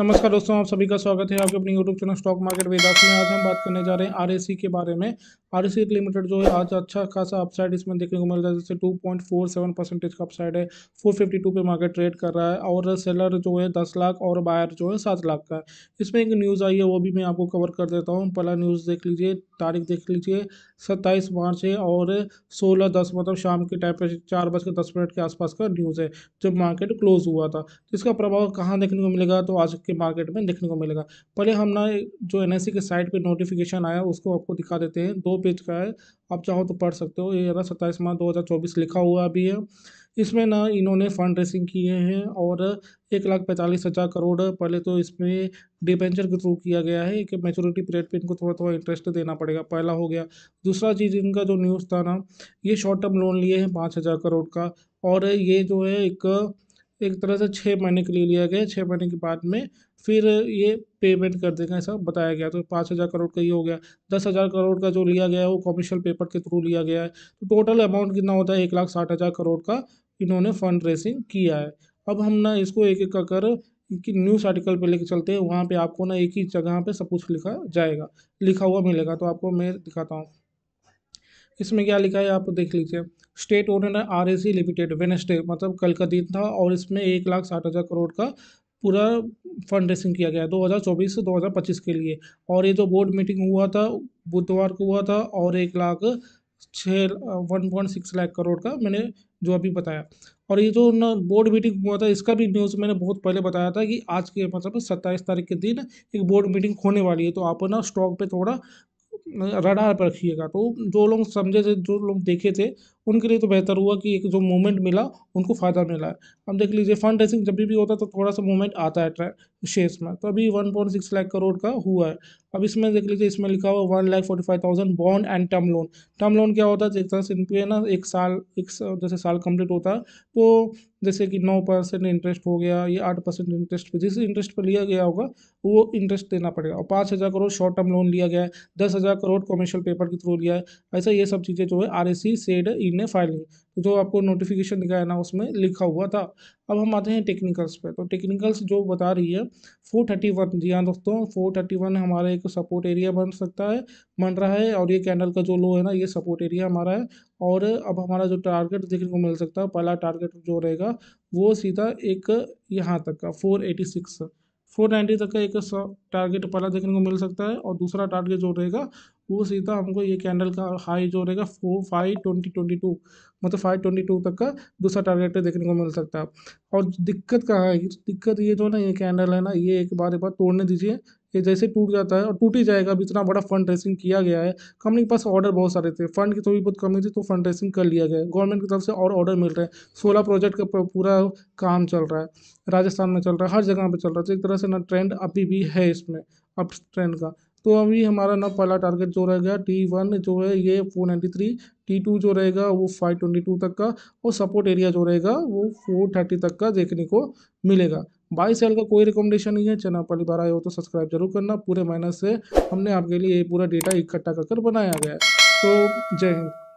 नमस्कार दोस्तों आप सभी का स्वागत है आपके अपने YouTube channel stock market Vedas में आज हम बात करने जा रहे हैं आरएसी के बारे में आरएसी लिमिटेड जो है आज अच्छा खासा अपसाइड इसमें देखने को मिल रहा है जैसे 2.47 परसेंटेज का अपसाइड है 452 पे मार्केट ट्रेड कर रहा है और सेलर जो है दस लाख और बायर जो है सात लाख का है इसमें एक न्यूज़ आई है वो भी मैं आपको कवर कर देता हूँ पहला न्यूज़ देख लीजिए तारीख देख लीजिए सत्ताईस मार्च है और सोलह दस मतलब शाम के टाइम पर चार बज के दस मिनट के आसपास का न्यूज़ है जब मार्केट क्लोज हुआ था तो इसका प्रभाव कहाँ देखने को मिलेगा तो आज के मार्केट में देखने को मिलेगा पहले हम ना जो एन e के साइट पर नोटिफिकेशन आया उसको आपको दिखा देते हैं दो पेज का है आप चाहो तो पढ़ सकते हो ये ना सत्ताईस मार्च दो हज़ार चौबीस लिखा हुआ भी है इसमें ना इन्होंने फंड रेसिंग किए हैं और एक लाख पैंतालीस हज़ार करोड़ पहले तो इसमें डिबेंचर के थ्रू किया गया है कि मेचोरिटी पीरियड पे इनको थोड़ा थोड़ा इंटरेस्ट देना पड़ेगा पहला हो गया दूसरा चीज़ इनका जो न्यूज़ था ना ये शॉर्ट टर्म लोन लिए हैं पाँच हज़ार करोड़ का और ये जो है एक एक तरह से छः महीने के लिए लिया गया छः महीने के बाद में फिर ये पेमेंट कर देगा ऐसा बताया गया तो पाँच हज़ार करोड़ का ये हो गया दस हज़ार करोड़ का जो लिया गया है वो कॉमर्शियल पेपर के थ्रू लिया गया है तो टोटल अमाउंट कितना होता है एक लाख साठ हज़ार करोड़ का इन्होंने फंड रेसिंग किया है अब हम ना इसको एक एक कर कि न्यूज़ आर्टिकल पे लेके चलते हैं वहाँ पर आपको ना एक ही जगह पर सब कुछ लिखा जाएगा लिखा हुआ मिलेगा तो आपको मैं दिखाता हूँ इसमें क्या लिखा है आप देख लीजिए state owner R A C limited Wednesday मतलब कल का दिन था और इसमें एक लाख साठ हज़ार करोड़ का पूरा फंड रेसिंग किया गया 2024 से 2025 के लिए और ये जो बोर्ड मीटिंग हुआ था बुधवार को हुआ था और एक लाख छः one point six lakh crore का मैंने जो अभी बताया और ये जो ना बोर्ड मीटिंग हुआ था इसका भी न्यूज़ मैंने बहुत पहले बताया था कि आज के मतलब सत्ताईस तारीख के दिन एक बोर्ड मीटिंग होने वाली है तो आप ना स्टॉक पे थोड़ा रडार पर रखिएगा तो जो लोग समझे थे जो लोग देखे थे उनके लिए तो बेहतर हुआ कि एक जो मूवमेंट मिला उनको फायदा मिला है अब देख लीजिए फंड रेसिंग जब भी होता है तो थोड़ा सा मूवमेंट आता है शेयर्स में तो अभी one point six lakh crore का हुआ है अब इसमें देख लीजिए इसमें लिखा हुआ one lakh forty five thousand bond and term loan term loan क्या होता है जिस तरह से इनपे ना एक साल एक जैसे साल कंप्लीट होता है तो जैसे कि नौ परसेंट इंटरेस्ट हो गया या आठ परसेंट इंटरेस्ट पर जिस इंटरेस्ट पर लिया गया होगा वो इंटरेस्ट देना पड़ेगा और पाँच हज़ार करोड़ शॉर्ट टर्म लोन लिया गया है दस हज़ार करोड़ कॉमर्शियल पेपर के थ्रू लिया है ऐसा ये सब चीज़ें जो है R S C said team ने फाइल की तो जो आपको नोटिफिकेशन दिखाया ना उसमें लिखा हुआ था अब हम आते हैं टेक्निकल्स पे तो टेक्निकल्स जो बता रही है फोर थर्टी वन जी हाँ दोस्तों फोर थर्टी वन हमारा एक सपोर्ट एरिया बन सकता है बन रहा है और ये कैंडल का जो लो है ना ये सपोर्ट एरिया हमारा है और अब हमारा जो टारगेट देखने को मिल सकता है पहला टारगेट जो रहेगा वो सीधा एक यहाँ तक का four eighty six four ninety तक का एक टारगेट पहला देखने को मिल सकता है और दूसरा टारगेट जो रहेगा वो सीधा हमको ये कैंडल का हाई जो रहेगा four five twenty twenty two मतलब फाइव ट्वेंटी टू तक का दूसरा टारगेट देखने को मिल सकता है और दिक्कत कहाँ है दिक्कत ये जो ना ये कैंडल है ना ये एक बार एक बार तोड़ने दीजिए ये जैसे टूट जाता है और टूट ही जाएगा अभी इतना बड़ा फंड रेसिंग किया गया है कंपनी के पास ऑर्डर बहुत सारे थे फंड की थोड़ी बहुत कमी थी तो फंड रेसिंग कर लिया गया गवर्नमेंट की तरफ से और ऑर्डर मिल रहे हैं सोलह प्रोजेक्ट का पूरा काम चल रहा है राजस्थान में चल रहा है हर जगह पर चल रहा है तो एक तरह से ना ट्रेंड अभी भी है इसमें अप ट्रेंड का तो अभी हमारा ना पहला टारगेट जो रहेगा टी वन जो है ये four ninety three T two जो रहेगा वो फाइव ट्वेंटी टू तक का और सपोर्ट एरिया जो रहेगा वो फोर थर्टी तक का देखने को मिलेगा बाई सेल का कोई रिकमेंडेशन नहीं है चैनल पहली बार आए हो तो सब्सक्राइब जरूर करना पूरे मेहनत से हमने आपके लिए ये पूरा डेटा इकट्ठा कर बनाया गया है तो जय हिंद